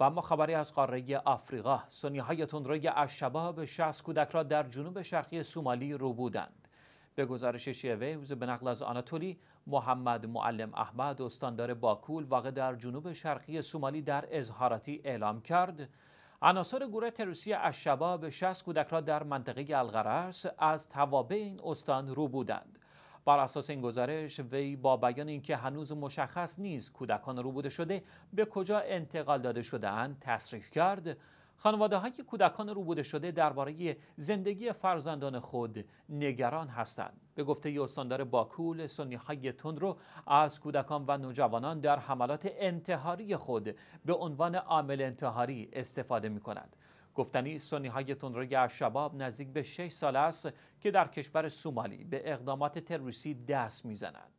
و اما خبری از قاره آفریقا سنی های تندروی شباب 60 کودک را در جنوب شرقی سومالی رو بودند به گزارش ویوز به نقل از آناتولی محمد معلم احمد استاندار باکول واقع در جنوب شرقی سومالی در اظهاراتی اعلام کرد عناصر گروه تروریستی شباب 60 کودک را در منطقه الغرس از توابع این استان رو بودند بر اساس این گزارش وی با بیان اینکه هنوز مشخص نیست کودکان روبوده شده به کجا انتقال داده شدهاند تصریح کرد خانواده های کودکان روبوده شده درباره زندگی فرزندان خود نگران هستند به گفته استاندار باکول سنی های تند رو از کودکان و نوجوانان در حملات انتحاری خود به عنوان عامل انتحاری استفاده می کند گفتنی سنی های تندروی شباب نزدیک به 6 سال است که در کشور سومالی به اقدامات تروریستی دست میزنند.